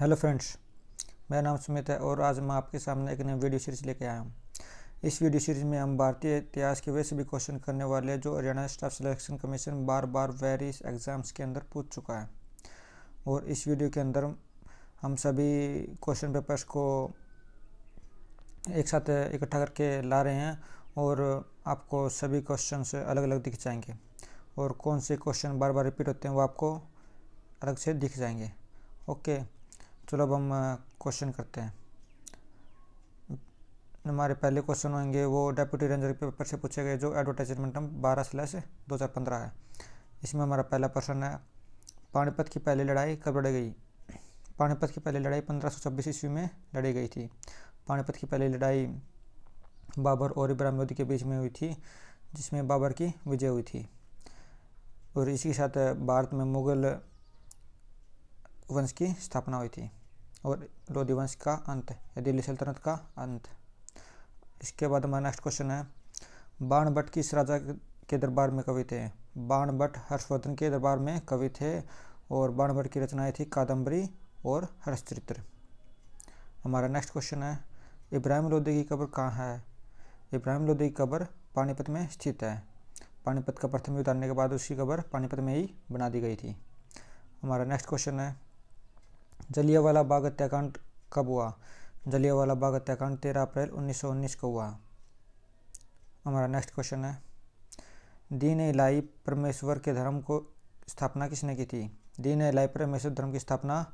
hello friends मेरा नाम सुमित है और आज मैं आपके सामने एक नई वीडियो सीरीज लेके आया हूँ इस वीडियो सीरीज में हम भारतीय इतिहास के वैसे भी क्वेश्चन करने वाले हैं जो हरियाणा स्टाफ सिलेक्शन कमीशन बार बार वेरियस एग्ज़ाम्स के अंदर पूछ चुका है और इस वीडियो के अंदर हम सभी क्वेश्चन पेपर्स को एक साथ इकट्ठा करके ला रहे हैं और आपको सभी क्वेश्चन अलग अलग दिख जाएंगे और कौन से क्वेश्चन बार बार रिपीट होते हैं वो आपको अलग से दिख जाएंगे ओके चलो अब हम क्वेश्चन करते हैं हमारे पहले क्वेश्चन होंगे वो डेप्यूटी रेंजर के पेपर से पूछे गए जो एडवर्टाइजमेंट हम बारह स्लैश दो हज़ार पंद्रह है इसमें हमारा पहला प्रश्न है पानीपत की पहली लड़ाई कब लड़ी गई पानीपत की पहली लड़ाई पंद्रह सौ छब्बीस ईस्वी में लड़ी गई थी पानीपत की पहली लड़ाई बाबर और इब्राहिम लोदी के बीच में हुई थी जिसमें बाबर की विजय हुई थी और इसी के साथ भारत में मुग़ल वंश की स्थापना हुई थी और लोधी वंश का अंत दिल्ली सल्तनत का अंत इसके बाद हमारा नेक्स्ट क्वेश्चन है बाण भट्ट किस राजा के दरबार में कवि थे बाण भट्ट हर्षवर्धन के दरबार में कवि थे और बाण भट्ट की रचनाएं थी कादम्बरी और हर्षचरित्र हमारा नेक्स्ट क्वेश्चन है इब्राहिम लोधी की कब्र कहाँ है इब्राहिम लोधी की कब्र पानीपत में स्थित है पानीपत का प्रथम युद्ध आने के बाद उसकी कब्र पानीपत में ही बना दी गई थी हमारा नेक्स्ट क्वेश्चन है जलियावाला बाग हत्याकांड कब हुआ जलियावाला बाग हत्याकांड तेरह अप्रैल 1919 को हुआ हमारा नेक्स्ट क्वेश्चन है दीन इलाई परमेश्वर के धर्म को स्थापना किसने की थी दीन इलाई परमेश्वर धर्म की स्थापना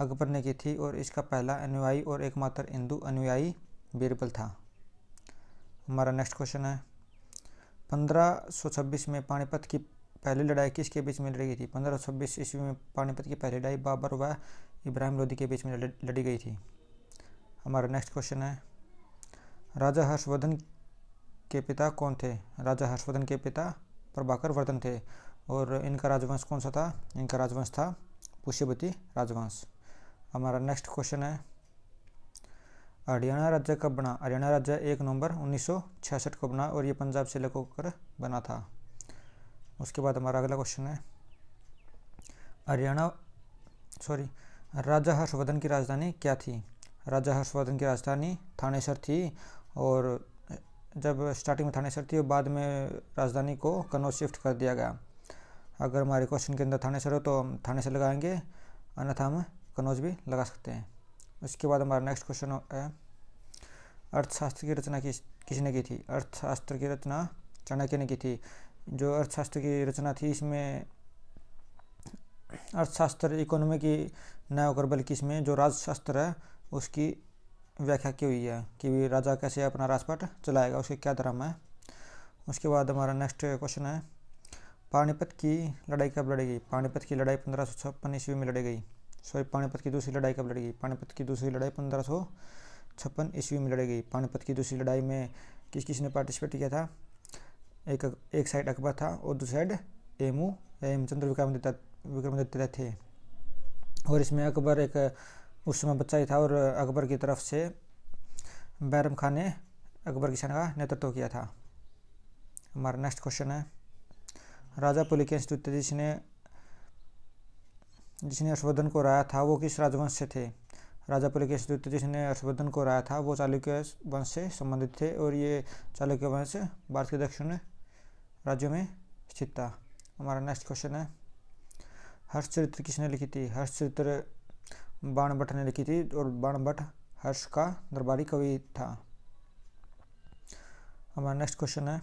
अकबर ने की थी और इसका पहला अनुयायी और एकमात्र हिंदू अनुयायी बीरबल था हमारा नेक्स्ट क्वेश्चन है 1526 में पानीपत की पहली लड़ाई किसके बीच में लड़ी गई थी पंद्रह सौ बीस ईस्वी में पानीपत की पहली लड़ाई बाबर व इब्राहिम लोधी के बीच में लड़ी गई थी हमारा नेक्स्ट क्वेश्चन है राजा हर्षवर्धन के पिता कौन थे राजा हर्षवर्धन के पिता प्रभाकर वर्धन थे और इनका राजवंश कौन सा था इनका राजवंश था पुष्यवती राजवंश हमारा नेक्स्ट क्वेश्चन है हरियाणा राज्य कब बना हरियाणा राज्य एक नवंबर 1966 को बना और ये पंजाब से होकर बना था उसके बाद हमारा अगला क्वेश्चन है हरियाणा सॉरी राजा हर्षवर्धन की राजधानी क्या थी राजा हर्षवर्धन की राजधानी थानेसर थी और जब स्टार्टिंग में थानेसर थी और बाद में राजधानी को कन्नौज शिफ्ट कर दिया गया अगर हमारे क्वेश्चन के अंदर थानेसर हो तो हम थानेसर लगाएंगे अन्यथा हम कन्नौज भी लगा सकते हैं उसके बाद हमारा नेक्स्ट क्वेश्चन है अर्थशास्त्र की रचना किस किसने की थी अर्थशास्त्र की रचना चाणक्य ने की थी जो अर्थशास्त्र की रचना थी इसमें अर्थशास्त्र इकोनॉमी की न होकर बल्कि इसमें जो राजशास्त्र है उसकी व्याख्या की हुई है कि राजा कैसे अपना राजपाट चलाएगा उसके क्या धर्म है उसके बाद हमारा नेक्स्ट क्वेश्चन है पानीपत की लड़ाई कब लड़ी गई पानीपत की लड़ाई पंद्रह सौ छप्पन ईस्वी में लड़ी गई सॉरी पानीपत की दूसरी लड़ाई कब लड़ी गई पानीपत की दूसरी लड़ाई पंद्रह सौ छप्पन ईस्वी में लड़ी गई पानीपत की दूसरी लड़ाई में किस किस ने पार्टिसिपेट किया था एक एक साइड अकबर था और दूसरी साइड एमू हेमचंद्र विक्रमादित्य विक्रमादित्य थे और इसमें अकबर एक उस समय बच्चा ही था और अकबर की तरफ से बैरम खान ने अकबर की सेना का नेतृत्व किया था हमारा नेक्स्ट क्वेश्चन है राजा पुलिकेश द्वितीय जिसने जिसने हर्षवर्धन को राया था वो किस राजवंश से थे राजा पुलिकेश द्वितीय जिसने हर्षवर्धन को राया था वो चालुक्य वंश से संबंधित थे और ये चालुक्य वंश भारत के दक्षिण राज्यों में स्थित था हमारा नेक्स्ट क्वेश्चन है हर्षचरित्र किसने लिखी थी हर्षचरित्र भट्ट ने लिखी थी और बाणभट्ट हर्ष का दरबारी कवि था हमारा नेक्स्ट क्वेश्चन है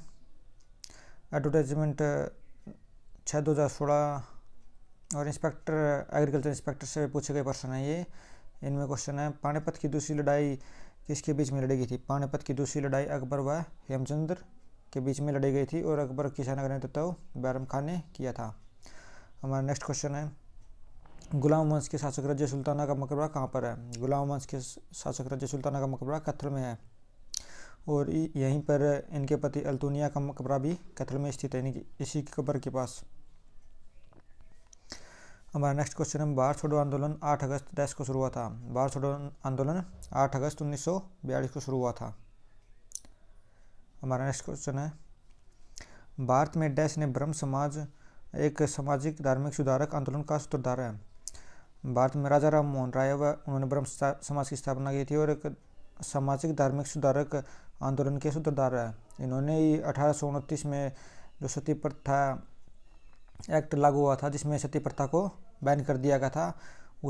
एडवर्टाइजमेंट छः दो हज़ार सोलह और इंस्पेक्टर एग्रीकल्चर इंस्पेक्टर से पूछे गए प्रश्न है ये इनमें क्वेश्चन है पानीपत की दूसरी लड़ाई किसके बीच में लड़ी गई थी पानीपत की दूसरी लड़ाई अकबर व हेमचंद्र के बीच में लड़ी गई थी और अकबर किसान ने नेतृत्व बैरम खान ने किया था हमारा नेक्स्ट क्वेश्चन है गुलाम वंश के शासक राज्य सुल्ताना का मकबरा कहाँ पर है गुलाम वंश के शासक राज्य सुल्ताना का मकबरा कथल में है और यहीं पर इनके पति अल्तुनिया का मकबरा भी कथल में स्थित है इसी की कब्र के पास हमारा नेक्स्ट क्वेश्चन है भारत छोड़ो आंदोलन 8 अगस्त 10 को शुरू हुआ था भारत छोड़ो आंदोलन 8 अगस्त 1942 को शुरू हुआ था हमारा नेक्स्ट क्वेश्चन है भारत में डैश ने ब्रह्म समाज एक सामाजिक धार्मिक सुधारक आंदोलन का सूत्रधार है भारत में राजा राम मोहन राय व उन्होंने ब्रह्म समाज की स्थापना की थी और एक सामाजिक धार्मिक सुधारक आंदोलन के सूत्रधार है इन्होंने ही अठारह में जो सती प्रथा एक्ट लागू हुआ था जिसमें सती प्रथा को बैन कर दिया गया था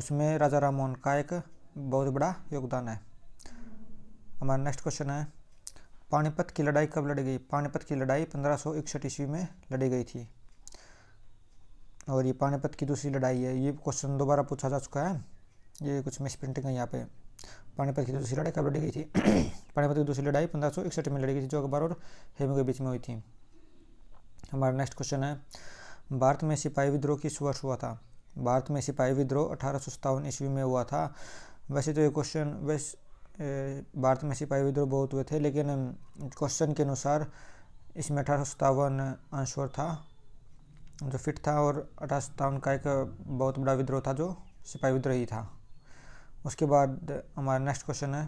उसमें राजा राम मोहन का एक बहुत बड़ा योगदान है हमारा नेक्स्ट क्वेश्चन है पानीपत की लड़ाई कब लड़ी गई पानीपत की लड़ाई पंद्रह सौ इकसठ ईस्वी में लड़ी गई थी और ये पानीपत की दूसरी लड़ाई है ये क्वेश्चन दोबारा पूछा जा चुका है ये कुछ मिस प्रिंटिंग है यहाँ पे पानीपत की दूसरी लड़ाई कब लड़ी गई थी पानीपत की दूसरी लड़ाई पंद्रह सौ इकसठ में लड़ी गई थी जो अकबर और हेमू के बीच में हुई थी हमारा नेक्स्ट क्वेश्चन है भारत में सिपाही विद्रोह किस वर्ष हुआ था भारत में सिपाही विद्रोह अठारह ईस्वी में हुआ था वैसे तो ये क्वेश्चन वैसे भारत में सिपाही विद्रोह बहुत हुए थे लेकिन क्वेश्चन के अनुसार इसमें अठारह सत्तावन आंसर था जो फिट था और अठारह सत्तावन का एक बहुत बड़ा विद्रोह था जो सिपाही विद्रोह ही था उसके बाद हमारा नेक्स्ट क्वेश्चन है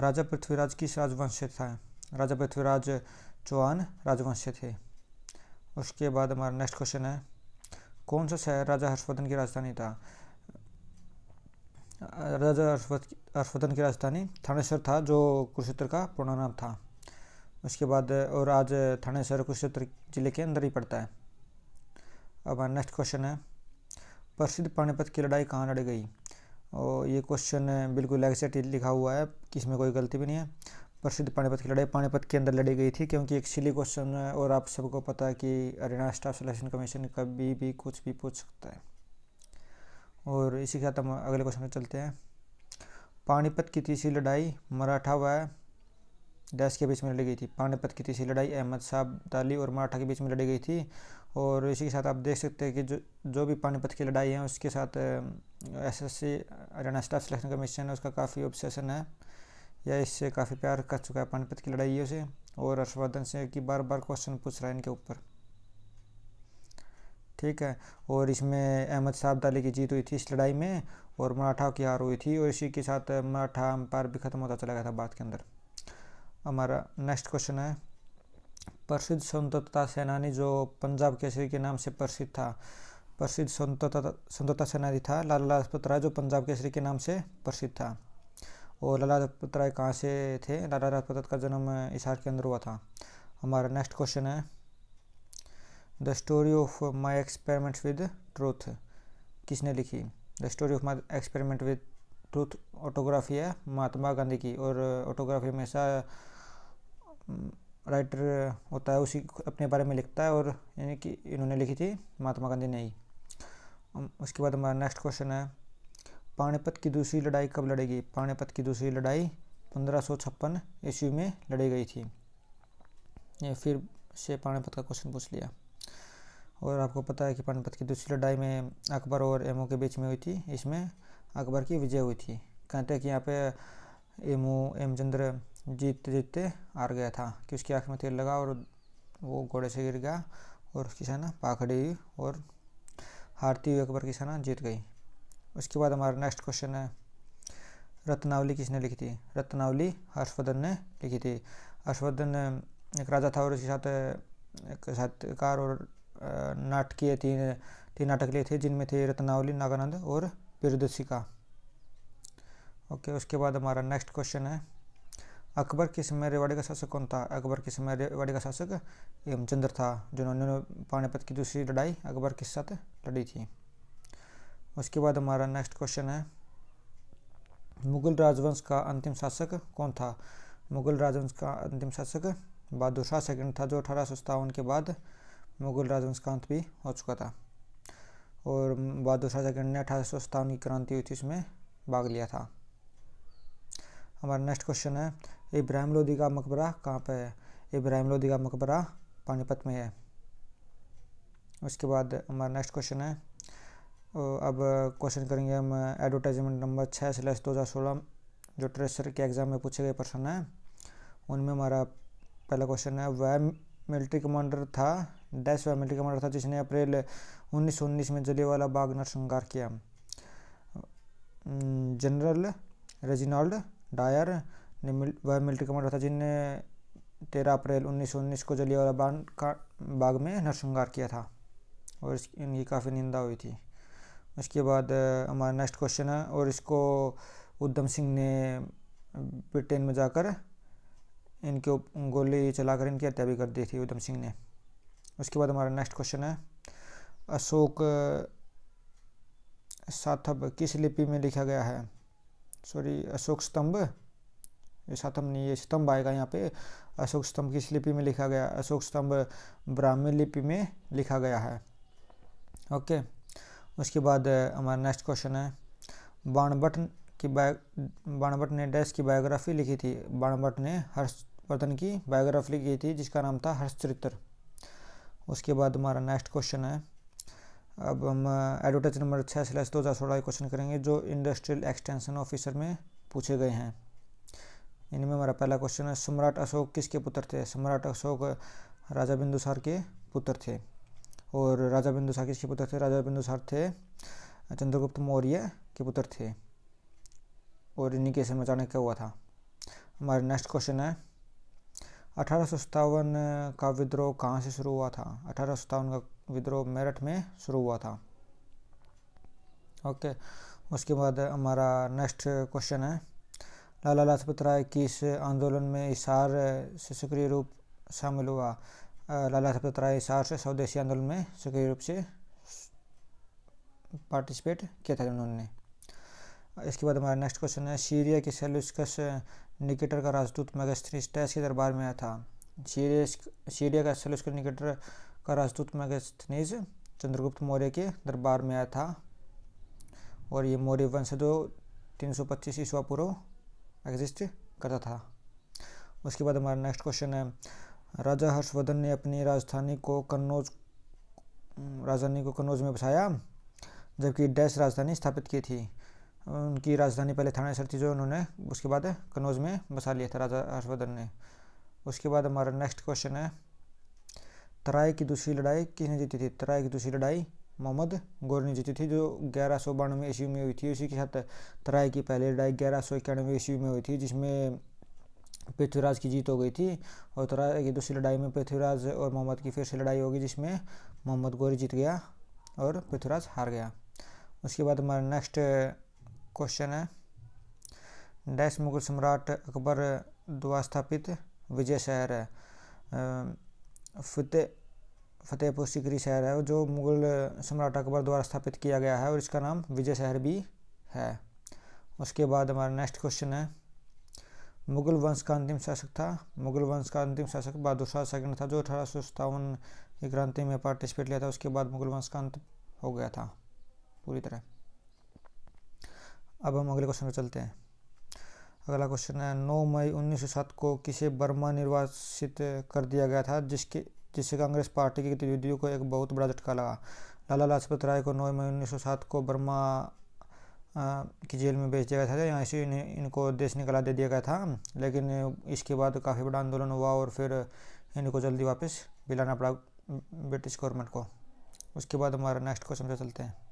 राजा पृथ्वीराज किस राजवंश से था राजा पृथ्वीराज चौहान राजवंश से थे उसके बाद हमारा नेक्स्ट क्वेश्चन है कौन सा शहर राजा हर्षवर्धन की राजधानी था राजा हर्षवर्धन की राजधानी थानेसर था जो कुरुक्षेत्र का पूर्ण नाम था उसके बाद और आज थानेसर कुरुक्षेत्र जिले के अंदर ही पड़ता है अब नेक्स्ट क्वेश्चन है प्रसिद्ध पानीपत की लड़ाई कहाँ लड़ी गई और ये क्वेश्चन बिल्कुल एग्जैक्ट लिखा हुआ है कि इसमें कोई गलती भी नहीं है प्रसिद्ध पानीपत की लड़ाई पानीपत के अंदर लड़ी गई थी क्योंकि एक सिली क्वेश्चन है और आप सबको पता है कि हरियाणा स्टाफ सिलेक्शन कमीशन कभी भी कुछ भी पूछ सकता है और इसी के साथ हम अगले क्वेश्चन में चलते हैं पानीपत की तीसरी लड़ाई मराठा व डैश के बीच में लड़ी गई थी पानीपत की तीसरी लड़ाई अहमद साहब दाली और मराठा के बीच में लड़ी गई थी और इसी के साथ आप देख सकते हैं कि जो जो भी पानीपत की लड़ाई है उसके साथ SSC Haryana staff selection commission है उसका काफ़ी ऑब्सेशन है या इससे काफ़ी प्यार कर चुका है पानीपत की लड़ाइयों से और हर्षवर्धन सिंह की बार बार क्वेश्चन पूछ रहा है इनके ऊपर ठीक है और इसमें अहमद साहब दाली की जीत हुई थी इस लड़ाई में और मराठा की हार हुई थी और इसी के साथ मराठा अम्पायर भी ख़त्म होता चला गया था बात के अंदर हमारा नेक्स्ट क्वेश्चन है प्रसिद्ध स्वतंत्रता सेनानी जो पंजाब केसरी के नाम से प्रसिद्ध था प्रसिद्ध स्वतंत्रता स्वतंत्रता सेनानी था लाला लाजपत राय जो पंजाब केसरी के नाम से प्रसिद्ध था और लाला लाजपत राय कहाँ से थे लाला लाजपत का जन्म इसार के अंदर हुआ था हमारा नेक्स्ट क्वेश्चन है the story of my experiments with truth किसने लिखी the story of my experiment with truth autobiography है महात्मा गांधी की और ऑटोग्राफी हमेशा राइटर हम्म, होता है उसी अपने बारे में लिखता है और यानी कि इन्होंने लिखी थी महात्मा गांधी ने ही उसके बाद हमारा नेक्स्ट क्वेश्चन है पानीपत की दूसरी लड़ाई कब लड़ेगी पानीपत की दूसरी लड़ाई पंद्रह सौ छप्पन ईस्वी में लड़ी गई थी ये फिर से पानीपत का क्वेश्चन पूछ लिया और आपको पता है कि पानीपत की दूसरी लड़ाई में अकबर और एमओ के बीच में हुई थी इसमें अकबर की विजय हुई थी कहते हैं कि यहाँ पे एमओ एमचंद्र जीतते जीतते हार गया था कि उसकी आँख में तेल लगा और वो घोड़े से गिर गया और उसकी सेना पाखड़ी हुई और हारती हुई अकबर की सेना जीत गई उसके बाद हमारा नेक्स्ट क्वेश्चन है रत्नावली किसने लिखी थी रत्नावली हर्षवर्धन ने लिखी थी हर्षवर्धन एक राजा था और उसके साथ एक साथकार और नाटकीय तीन तीन नाटक लिए थे जिनमें थे रत्नावली नागानंद और पिरदसिका ओके उसके बाद हमारा नेक्स्ट क्वेश्चन है अकबर के समय रेवाड़ी का शासक कौन था अकबर के समय रेवाड़ी का शासक हेमचंद्र था जिन्होंने पानीपत की दूसरी लड़ाई अकबर के साथ लड़ी थी उसके बाद हमारा नेक्स्ट क्वेश्चन है मुगल राजवंश का अंतिम शासक कौन था मुगल राजवंश का अंतिम शासक बहादुर शाह सेकंड था जो अठारह के बाद मुगल राजवंश का अंत भी हो चुका था और बहादुर शाह जगन ने अठारह सौ सत्तावन की क्रांति हुई थी उसमें भाग लिया था हमारा नेक्स्ट क्वेश्चन है इब्राहिम लोदी का मकबरा कहाँ पर है इब्राहिम लोदी का मकबरा पानीपत में है उसके बाद हमारा नेक्स्ट क्वेश्चन है अब क्वेश्चन करेंगे हम एडवर्टाइजमेंट नंबर छः स्लैस दो हज़ार सोलह जो ट्रेसर के एग्ज़ाम में पूछे गए प्रश्न हैं उनमें हमारा पहला क्वेश्चन है वह मिलिट्री कमांडर था डैश फैमिली का मर्डर था जिसने अप्रैल उन्नीस में जलियावाला बाग नरसंहार किया जनरल रेजिनाल्ड डायर ने वह मिलिट्री कमांडर था जिनने तेरह अप्रैल उन्नीस को जलियावाला बाग का बाग में नरसंहार किया था और इनकी काफ़ी निंदा हुई थी उसके बाद हमारा नेक्स्ट क्वेश्चन है और इसको उद्धम सिंह ने ब्रिटेन में जाकर इनके गोली चलाकर इनकी हत्या भी कर दी थी उधम सिंह ने उसके बाद हमारा नेक्स्ट क्वेश्चन है अशोक साथब किस लिपि में लिखा गया है सॉरी अशोक स्तंभ ये साथम नहीं ये स्तंभ आएगा यहाँ पे अशोक स्तंभ किस लिपि में लिखा गया अशोक स्तंभ ब्राह्मी लिपि में लिखा गया है ओके उसके बाद हमारा नेक्स्ट क्वेश्चन है बाणभट्ट की बाणभट ने डैश की बायोग्राफी लिखी थी बाणभट्ट ने हर्षवर्धन की बायोग्राफी लिखी थी जिसका नाम था हर्षचरित्र उसके बाद हमारा नेक्स्ट क्वेश्चन है अब हम एडवर्टाइज नंबर छः स्लैस दो हज़ार सोलह क्वेश्चन करेंगे जो इंडस्ट्रियल एक्सटेंशन ऑफिसर में पूछे गए हैं इनमें हमारा पहला क्वेश्चन है सम्राट अशोक किसके पुत्र थे सम्राट अशोक राजा बिंदुसार के पुत्र थे और राजा बिंदुसार किसके पुत्र थे राजा बिंदुसार थे चंद्रगुप्त मौर्य के पुत्र थे और इन्हीं के समय चाणक्य हुआ था हमारा नेक्स्ट क्वेश्चन है अठारह का विद्रोह कहाँ से शुरू हुआ था अठारह का विद्रोह मेरठ में शुरू हुआ था ओके उसके बाद हमारा नेक्स्ट क्वेश्चन है लाला लाजपत राय किस आंदोलन में इशार से सक्रिय रूप शामिल हुआ लाला लाजपत राय इशार से स्वदेशी आंदोलन में सक्रिय रूप से पार्टिसिपेट किया था उन्होंने इसके बाद हमारा नेक्स्ट क्वेश्चन है सीरिया के सेलुस्कस निकेटर का राजदूत मैगस्थनीस्टस के दरबार में आया था सीरिया का स्थल निकेटर का राजदूत मैगस्थनीज चंद्रगुप्त मौर्य के दरबार में आया था और ये मौर्य वंश जो तो तीन सौ पच्चीस ईस्वा पूर्व एग्जिस्ट करता था उसके बाद हमारा नेक्स्ट क्वेश्चन है राजा हर्षवर्धन ने अपनी राजधानी को कन्नौज राजधानी को कन्नौज में बसाया जबकि डैश राजधानी स्थापित की थी उनकी राजधानी पहले थानेसर थी जो उन्होंने उसके बाद कनौज में बसा लिया था राजा हर्षवर्धन ने उसके बाद हमारा नेक्स्ट क्वेश्चन है तराई की दूसरी लड़ाई किसने जीती थी तराई की दूसरी लड़ाई मोहम्मद गौर ने जीती थी जो ग्यारह सौ बानवे ईस्वी में हुई थी उसी के साथ तराई की पहली लड़ाई ग्यारह सौ इक्यानवे ईस्वी में हुई थी जिसमें पृथ्वीराज की जीत हो गई थी और तराई की दूसरी लड़ाई में पृथ्वीराज और मोहम्मद की फिर से लड़ाई होगी जिसमें मोहम्मद गौरी जीत गया और पृथ्वीराज हार गया उसके बाद हमारा नेक्स्ट क्वेश्चन है डैश मुगल सम्राट अकबर द्वारा स्थापित विजय शहर है फतेह फतेहपुर सिकरी शहर है जो मुगल सम्राट अकबर द्वारा स्थापित किया गया है और इसका नाम विजय शहर भी है उसके बाद हमारा नेक्स्ट क्वेश्चन है मुगल वंश का अंतिम शासक था मुगल वंश का अंतिम शासक बहादुर शाह सेकंड था जो अठारह सौ सत्तावन की क्रांति में पार्टिसिपेट लिया था उसके बाद मुगल वंश का अंत हो गया था पूरी तरह अब हम अगले क्वेश्चन पर चलते हैं अगला क्वेश्चन है नौ मई उन्नीस को किसे बर्मा निर्वासित कर दिया गया था जिसके जिससे कांग्रेस पार्टी की गतिविधियों को एक बहुत बड़ा झटका लगा लाला लाजपत राय को नौ मई उन्नीस को बर्मा की जेल में भेज दिया गया था यहाँ से इन, इनको देश निकला दे दिया गया था लेकिन इसके बाद काफ़ी बड़ा आंदोलन हुआ और फिर इनको जल्दी वापस बिलाना पड़ा ब्रिटिश गवर्नमेंट को उसके बाद हमारा नेक्स्ट क्वेश्चन पे चलते हैं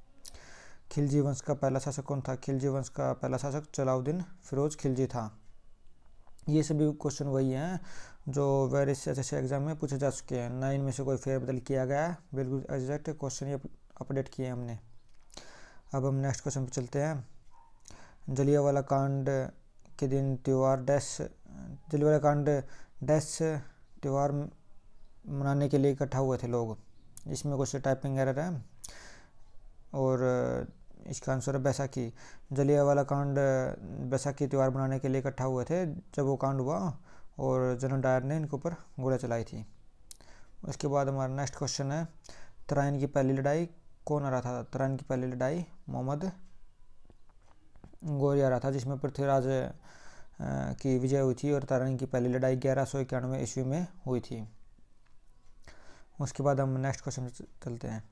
खिलजी वंश का पहला शासक कौन था खिलजी वंश का पहला शासक चलाउद्दीन फिरोज खिलजी था ये सभी क्वेश्चन वही हैं जो एस एस एग्जाम में पूछे जा चुके हैं ना इनमें से कोई फेरबदल किया गया है बिल्कुल एग्जैक्ट क्वेश्चन ये अपडेट किए हमने अब हम नेक्स्ट क्वेश्चन पर चलते हैं जलियावाला कांड के दिन त्यौहार डैश जलियावाला कांड डैश त्यौहार मनाने के लिए इकट्ठा हुए थे लोग इसमें कुछ टाइपिंग एरर है और इसका आंसर है बैसाखी जलिया वाला कांड बैसाखी त्यौहार बनाने के लिए इकट्ठा हुए थे जब वो कांड हुआ और जनरल डायर ने इनके ऊपर गोलियाँ चलाई थी उसके बाद हमारा नेक्स्ट क्वेश्चन है तराइन की पहली लड़ाई कौन आ रहा था तराइन की पहली लड़ाई मोहम्मद गोरी आ रहा था जिसमें पृथ्वीराज की विजय हुई थी और तराइन की पहली लड़ाई ग्यारह सौ इक्यानवे ईस्वी में हुई थी उसके बाद हम नेक्स्ट क्वेश्चन चलते हैं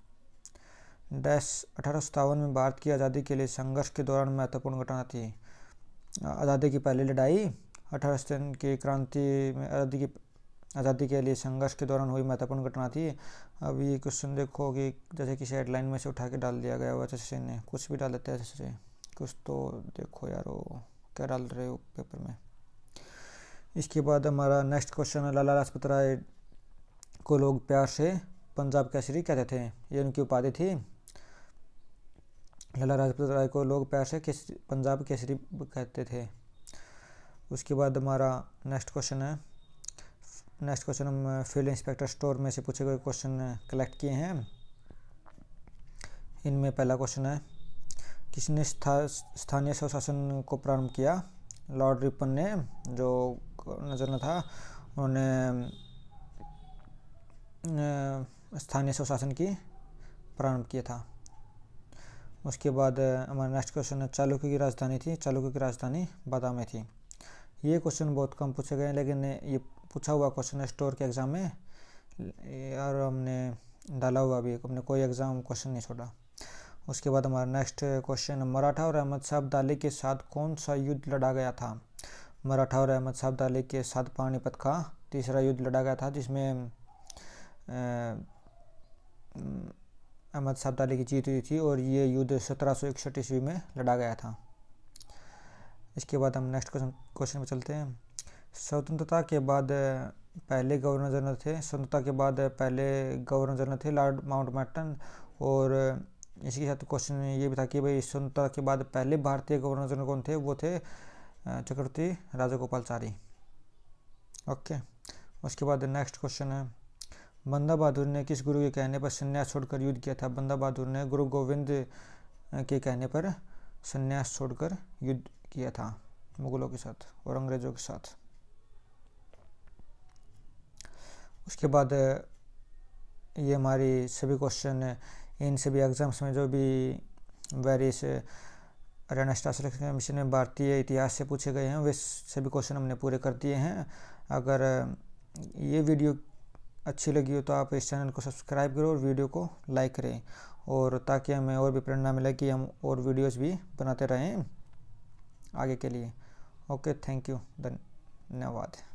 डैश अठारह में भारत की आज़ादी के लिए संघर्ष के दौरान महत्वपूर्ण घटना थी आज़ादी की पहली लड़ाई अठारह की क्रांति में आज़ादी की आज़ादी के लिए संघर्ष के दौरान हुई महत्वपूर्ण घटना थी अब ये क्वेश्चन देखो कि जैसे किसी हेडलाइन में से उठा के डाल दिया गया हुआ जैसे ने कुछ भी डाल देते हैं जैसे कुछ तो देखो वो क्या डाल रहे हो पेपर में इसके बाद हमारा नेक्स्ट क्वेश्चन है लाला लाजपत राय को लोग प्यार से पंजाब कैसरी कहते थे ये उनकी उपाधि थी लाला लाजपत राय को लोग प्यार से पंजाब केसरी कहते थे उसके बाद हमारा नेक्स्ट क्वेश्चन है नेक्स्ट क्वेश्चन हम फील्ड इंस्पेक्टर स्टोर में से पूछे गए क्वेश्चन कलेक्ट किए हैं इनमें पहला क्वेश्चन है किसने स्था स्थानीय स्वशासन को प्रारंभ किया लॉर्ड रिपन ने जो नजर था उन्होंने स्थानीय स्वशासन की प्रारंभ किया था उसके बाद हमारा नेक्स्ट क्वेश्चन है चालुक्य की राजधानी थी चालुक्य की राजधानी बादा थी ये क्वेश्चन बहुत कम पूछे गए हैं लेकिन ये पूछा हुआ क्वेश्चन है स्टोर के एग्ज़ाम में और हमने डाला हुआ भी हमने कोई एग्ज़ाम क्वेश्चन नहीं छोड़ा उसके बाद हमारा नेक्स्ट क्वेश्चन मराठा और अहमद साहब दाले के साथ कौन सा युद्ध लड़ा गया था मराठा और अहमद साहब दाले के साथ पानीपत का तीसरा युद्ध लड़ा गया था जिसमें अहमद साबदाली की जीत हुई थी और ये युद्ध सत्रह सौ इकसठ ईस्वी में लड़ा गया था इसके बाद हम नेक्स्ट क्वेश्चन क्वेश्चन में चलते हैं स्वतंत्रता के बाद पहले गवर्नर जनरल थे स्वतंत्रता के बाद पहले गवर्नर जनरल थे लॉर्ड माउंटबेटन और इसके साथ क्वेश्चन ये भी था कि भाई स्वतंत्रता के बाद पहले भारतीय गवर्नर जनरल कौन थे वो थे चक्रवर्ती राजागोपालचारी ओके उसके बाद नेक्स्ट क्वेश्चन है बंदा बहादुर ने किस गुरु के कहने पर संन्यास छोड़कर युद्ध किया था बंदा बहादुर ने गुरु गोविंद के कहने पर संन्यास छोड़कर युद्ध किया था मुगलों के साथ और अंग्रेजों के साथ उसके बाद ये हमारी सभी क्वेश्चन इन सभी एग्ज़ाम्स में जो भी वेरियस हरियाणा स्टाफ कमीशन में भारतीय इतिहास से पूछे गए हैं वे सभी क्वेश्चन हमने पूरे कर दिए हैं अगर ये वीडियो अच्छी लगी हो तो आप इस चैनल को सब्सक्राइब करो और वीडियो को लाइक करें और ताकि हमें और भी प्रेरणा मिले कि हम और वीडियोस भी बनाते रहें आगे के लिए ओके थैंक यू धन्यवाद